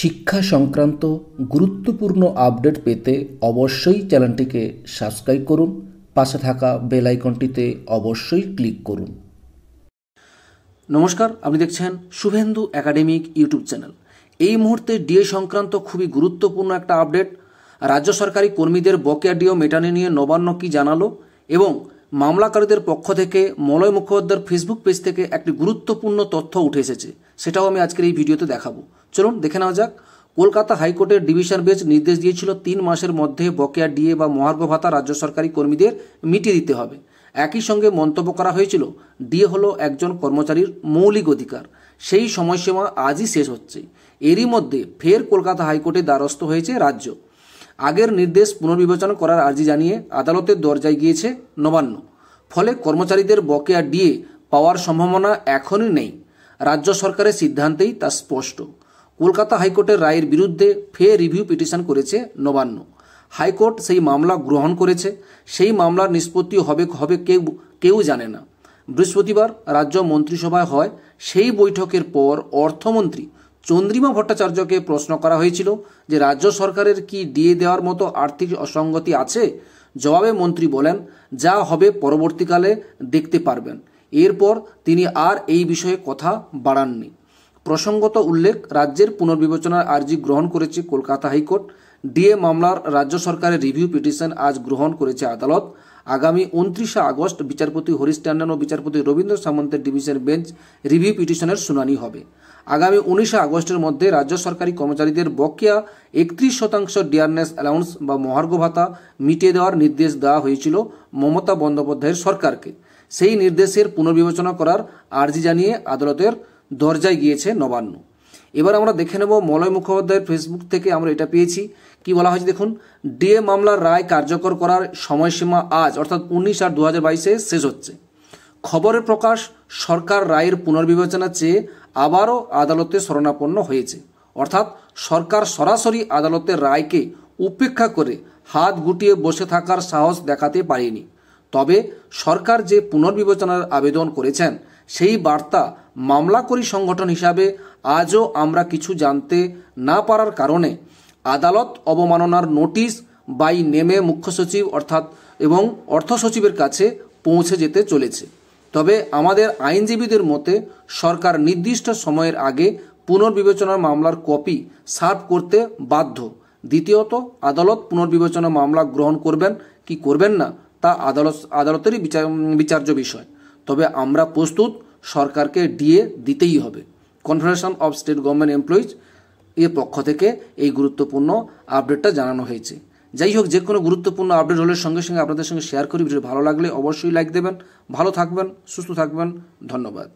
শিক্ষা সংক্রান্ত গুরুত্বপূর্ণ আপডেট পেতে অবশ্যই চ্যানেলটিকে সাবস্ক্রাইব করুন পাশে থাকা বেল আইকনটিতে অবশ্যই ক্লিক করুন নমস্কার আপনি দেখছেন শুভেন্দু একাডেমিক ইউটিউব চ্যানেল এই মুহূর্তে ডিএ সংক্রান্ত খুবই গুরুত্বপূর্ণ একটা আপডেট রাজ্য সরকারি কর্মীদের বকেয়া ডিও মেটানো নিয়ে নবান্ন কি জানালো এবং মামলাকারীদের পক্ষ থেকে মলয় মুখোপাধ্যায়ের ফেসবুক পেজ থেকে একটি গুরুত্বপূর্ণ তথ্য উঠে এসেছে সেটাও আমি আজকের এই ভিডিওতে দেখাবো চলুন দেখে নেওয়া যাক কলকাতা হাইকোর্টের ডিভিশন বেঞ্চ নির্দেশ দিয়েছিল তিন মাসের মধ্যে বকেয়া ডিএ বা মহার্ঘ ভাতা রাজ্য সরকারি কর্মীদের মিটিয়ে দিতে হবে একই সঙ্গে মন্তব্য করা হয়েছিল ডিএ হলো একজন কর্মচারীর মৌলিক অধিকার সেই সময়সীমা আজই শেষ হচ্ছে এরই মধ্যে ফের কলকাতা হাইকোর্টে দ্বারস্থ হয়েছে রাজ্য আগের নির্দেশ পুনর্বিবেচনা করার আর্জি জানিয়ে আদালতের দরজায় গিয়েছে নবান্ন ফলে কর্মচারীদের বকেয়া ডিএ পাওয়ার সম্ভাবনা এখনই নেই রাজ্য সরকারের সিদ্ধান্তেই তা স্পষ্ট কলকাতা হাইকোর্টের রায়ের বিরুদ্ধে ফে রিভিউ পিটিশন করেছে নবান্ন হাইকোর্ট সেই মামলা গ্রহণ করেছে সেই মামলার নিষ্পত্তি হবে হবে কেউ কেউ জানে না বৃহস্পতিবার রাজ্য মন্ত্রিসভায় হয় সেই বৈঠকের পর অর্থমন্ত্রী চন্দ্রিমা ভট্টাচার্যকে প্রশ্ন করা হয়েছিল যে রাজ্য সরকারের কি দিয়ে দেওয়ার মতো আর্থিক অসঙ্গতি আছে জবাবে মন্ত্রী বলেন যা হবে পরবর্তীকালে দেখতে পারবেন এরপর তিনি আর এই বিষয়ে কথা বাড়াননি প্রসঙ্গত উল্লেখ রাজ্যের পুনর্বিবেচনার আর্জি গ্রহণ করেছে কলকাতা হাইকোর্ট ডিএ মামলার রাজ্য সরকারের রিভিউ পিটিশন আজ গ্রহণ করেছে আদালত আগামী উনত্রিশে আগস্ট বিচারপতি হরিশ ট্যান্ডন ও বিচারপতি রবীন্দ্র সামন্তের ডিভিশন বেঞ্চ রিভিউ পিটিশনের শুনানি হবে আগামী উনিশে আগস্টের মধ্যে রাজ্য সরকারি কর্মচারীদের বকেয়া একত্রিশ শতাংশ ডিয়ারনেস অ্যালাউন্স বা মহার্ঘ ভাতা মিটিয়ে দেওয়ার নির্দেশ দেওয়া হয়েছিল মমতা বন্দ্যোপাধ্যায়ের সরকারকে সেই নির্দেশের পুনর্বিবেচনা করার আর্জি জানিয়ে আদালতের দরজায় গিয়েছে নবান্ন এবার আমরা দেখে নেব মলয় মুখোপাধ্যায়ের ফেসবুক থেকে আমরা এটা পেয়েছি কি বলা হয়েছে দেখুন ডিএ মামলার রায় কার্যকর করার সময়সীমা আজ অর্থাৎ উনিশ আর দু হাজার বাইশে শেষ হচ্ছে খবরের প্রকাশ সরকার রায়ের পুনর্বিবেচনা চেয়ে আবারও আদালতে শরণাপন্ন হয়েছে অর্থাৎ সরকার সরাসরি আদালতের রায়কে উপেক্ষা করে হাত গুটিয়ে বসে থাকার সাহস দেখাতে পারেনি তবে সরকার যে পুনর্বিবেচনার আবেদন করেছেন সেই বার্তা মামলাকরি সংগঠন হিসাবে আজও আমরা কিছু জানতে না পারার কারণে আদালত অবমাননার নোটিশ বাই নেমে মুখ্য সচিব অর্থাৎ এবং অর্থ সচিবের কাছে পৌঁছে যেতে চলেছে তবে আমাদের আইনজীবীদের মতে সরকার নির্দিষ্ট সময়ের আগে পুনর্বিবেচনার মামলার কপি সার্ভ করতে বাধ্য দ্বিতীয়ত আদালত পুনর্বিবেচনা মামলা গ্রহণ করবেন কি করবেন না তা আদালত আদালতেরই বিচার বিচার্য বিষয় তবে আমরা প্রস্তুত সরকারকে ডিএ দিতেই হবে confederation of state government employees এর পক্ষ থেকে এই গুরুত্বপূর্ণ আপডেটটা জানানো হয়েছে যাই হোক যে কোনো গুরুত্বপূর্ণ আপডেট হলে সঙ্গে সঙ্গে আপনাদের সঙ্গে শেয়ার করি ভিডিও ভালো লাগলে অবশ্যই লাইক দেবেন ভালো থাকবেন সুস্থ থাকবেন ধন্যবাদ